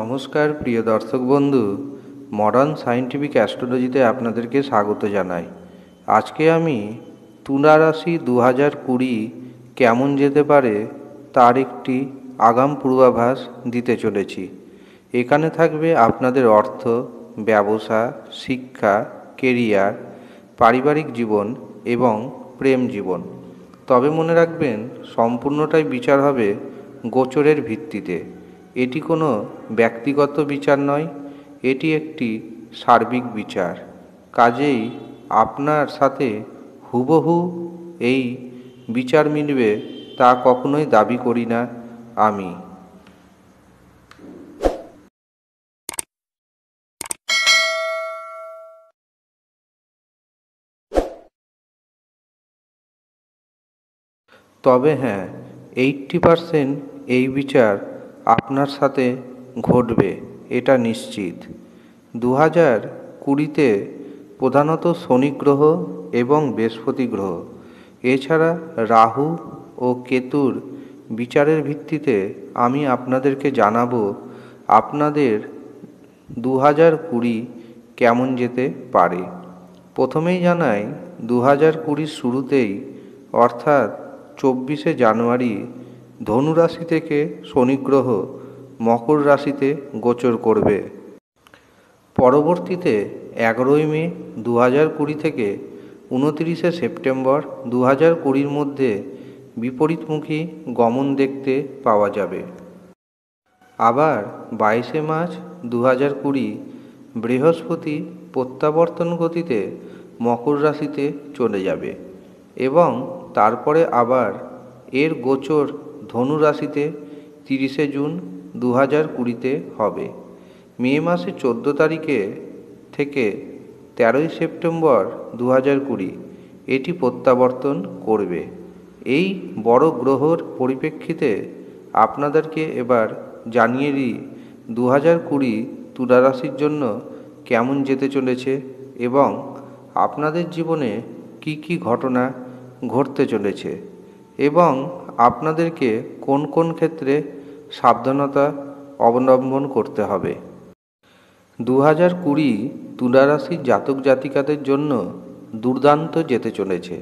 নমস্কার প্রিয় দর্শক বন্ধু মডার্ন সায়েন্টিফিক অ্যাস্ট্রোলজিতে আপনাদেরকে স্বাগত জানাই আজকে আমি তুলা রাশি দু হাজার কুড়ি কেমন যেতে পারে তার একটি আগাম পূর্বাভাস দিতে চলেছি এখানে থাকবে আপনাদের অর্থ ব্যবসা শিক্ষা কেরিয়ার পারিবারিক জীবন এবং প্রেম জীবন তবে মনে রাখবেন সম্পূর্ণটাই বিচার হবে গোচরের ভিত্তিতে এটি কোনো ব্যক্তিগত বিচার নয় এটি একটি সার্বিক বিচার কাজেই আপনার সাথে হুবহু এই বিচার মিলবে তা কখনোই দাবি করি না আমি তবে হ্যাঁ এইট্টি পারসেন্ট এই বিচার আপনার সাথে ঘটবে এটা নিশ্চিত দু হাজার কুড়িতে প্রধানত শনি গ্রহ এবং বৃহস্পতি গ্রহ এছাড়া রাহু ও কেতুর বিচারের ভিত্তিতে আমি আপনাদেরকে জানাবো আপনাদের দু হাজার কুড়ি কেমন যেতে পারে প্রথমেই জানাই দু হাজার কুড়ির শুরুতেই অর্থাৎ চব্বিশে জানুয়ারি ধনুরাশি থেকে শনিগ্রহ মকর রাশিতে গোচর করবে পরবর্তীতে এগারোই মে দু হাজার কুড়ি থেকে উনত্রিশে সেপ্টেম্বর দু হাজার কুড়ির মধ্যে বিপরীতমুখী গমন দেখতে পাওয়া যাবে আবার বাইশে মার্চ দু হাজার কুড়ি বৃহস্পতি প্রত্যাবর্তন গতিতে মকর রাশিতে চলে যাবে এবং তারপরে আবার এর গোচর ধনুরাশিতে তিরিশে জুন দু হাজার কুড়িতে হবে মে মাসে চোদ্দো তারিখে থেকে তেরোই সেপ্টেম্বর দু হাজার কুড়ি এটি প্রত্যাবর্তন করবে এই বড় গ্রহর পরিপ্রেক্ষিতে আপনাদেরকে এবার জানিয়ে দিই দু হাজার কুড়ি তুলারাশির জন্য কেমন যেতে চলেছে এবং আপনাদের জীবনে কি কি ঘটনা ঘটতে চলেছে এবং আপনাদেরকে কোন কোন ক্ষেত্রে সাবধানতা অবলম্বন করতে হবে দু হাজার কুড়ি তুলারাশির জাতক জাতিকাদের জন্য দুর্দান্ত যেতে চলেছে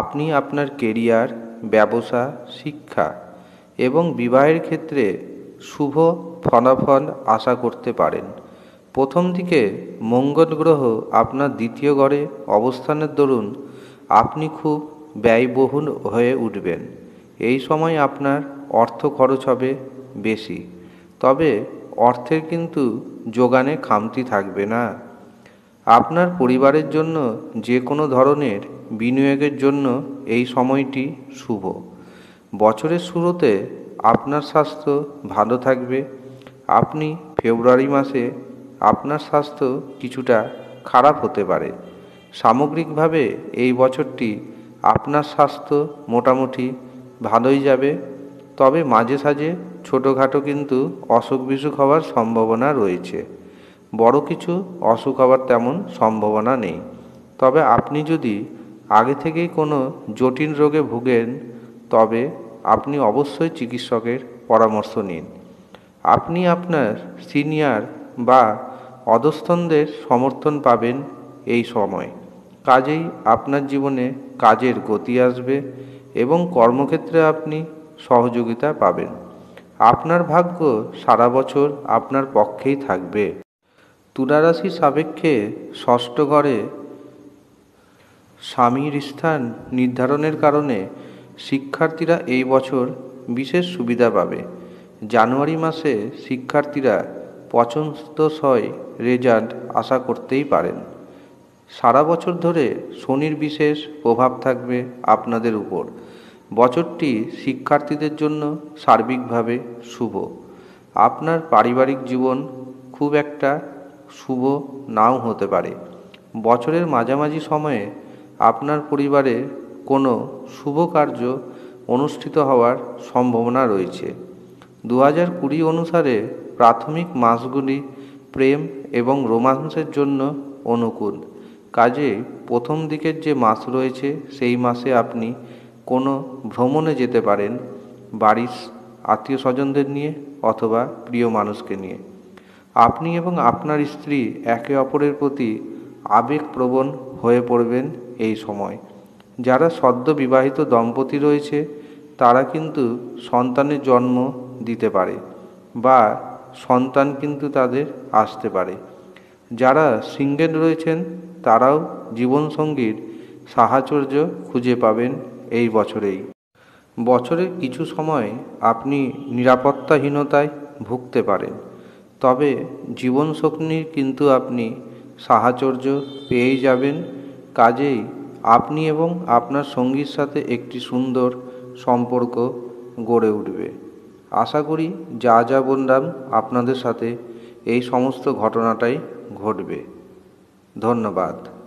আপনি আপনার কেরিয়ার ব্যবসা শিক্ষা এবং বিবাহের ক্ষেত্রে শুভ ফলাফল আশা করতে পারেন প্রথম দিকে মঙ্গল গ্রহ আপনার দ্বিতীয় ঘরে অবস্থানের দরুন আপনি খুব ব্যয়বহুল হয়ে উঠবেন এই সময় আপনার অর্থ খরচ হবে বেশি তবে অর্থের কিন্তু যোগানে খামতি থাকবে না আপনার পরিবারের জন্য যে কোনো ধরনের বিনিয়োগের জন্য এই সময়টি শুভ বছরের শুরুতে আপনার স্বাস্থ্য ভালো থাকবে আপনি ফেব্রুয়ারি মাসে আপনার স্বাস্থ্য কিছুটা খারাপ হতে পারে সামগ্রিকভাবে এই বছরটি আপনার স্বাস্থ্য মোটামুটি ভালোই যাবে তবে মাঝে সাঝে ছোটোখাটো কিন্তু অসুখ বিসুখ হওয়ার সম্ভাবনা রয়েছে বড় কিছু অসুখ হওয়ার তেমন সম্ভাবনা নেই তবে আপনি যদি আগে থেকেই কোনো জটিল রোগে ভুগেন তবে আপনি অবশ্যই চিকিৎসকের পরামর্শ নিন আপনি আপনার সিনিয়র বা অধস্তনদের সমর্থন পাবেন এই সময় কাজেই আপনার জীবনে কাজের গতি আসবে এবং কর্মক্ষেত্রে আপনি সহযোগিতা পাবেন আপনার ভাগ্য সারা বছর আপনার পক্ষেই থাকবে তুলারাশি সাপেক্ষে ষষ্ঠ ঘরে স্বামীর স্থান নির্ধারণের কারণে শিক্ষার্থীরা এই বছর বিশেষ সুবিধা পাবে জানুয়ারি মাসে শিক্ষার্থীরা পছন্দসই রেজাল্ট আশা করতেই পারেন সারা বছর ধরে শনির বিশেষ প্রভাব থাকবে আপনাদের উপর বছরটি শিক্ষার্থীদের জন্য সার্বিকভাবে শুভ আপনার পারিবারিক জীবন খুব একটা শুভ নাও হতে পারে বছরের মাঝামাঝি সময়ে আপনার পরিবারে কোনো শুভ কার্য অনুষ্ঠিত হওয়ার সম্ভাবনা রয়েছে দু হাজার কুড়ি অনুসারে প্রাথমিক মাসগুলি প্রেম এবং রোমাঞ্চের জন্য অনুকূল কাজে প্রথম দিকের যে মাস রয়েছে সেই মাসে আপনি কোনো ভ্রমণে যেতে পারেন বাড়ির আত্মীয় স্বজনদের নিয়ে অথবা প্রিয় মানুষকে নিয়ে আপনি এবং আপনার স্ত্রী একে অপরের প্রতি আবেগপ্রবণ হয়ে পড়বেন এই সময় যারা সদ্য বিবাহিত দম্পতি রয়েছে তারা কিন্তু সন্তানের জন্ম দিতে পারে বা সন্তান কিন্তু তাদের আসতে পারে যারা সিঙ্গেল রয়েছেন তারাও জীবনসঙ্গীর সাহাচর্য খুঁজে পাবেন এই বছরেই বছরের কিছু সময় আপনি নিরাপত্তাহীনতায় ভুগতে পারেন তবে জীবনসঙ্গীর কিন্তু আপনি সাহাচর্য পেয়েই যাবেন কাজেই আপনি এবং আপনার সঙ্গীর সাথে একটি সুন্দর সম্পর্ক গড়ে উঠবে আশা করি যা যা বললাম আপনাদের সাথে এই সমস্ত ঘটনাটাই ঘটবে ধন্যবাদ